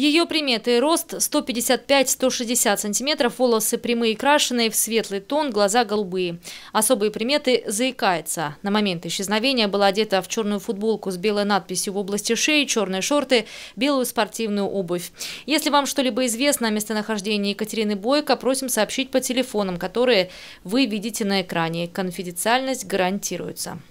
Ее приметы – рост 155-160 см, волосы прямые крашеные, в светлый тон, глаза голубые. Особые приметы – заикается. На момент исчезновения была одета в черную футболку с белой надписью в области шеи, черные шорты, белую спортивную обувь. Если вам что-либо известно о местонахождении Екатерины Бойко, просим сообщить по телефонам, которые вы видите на экране. Конфиденциальность гарантируется.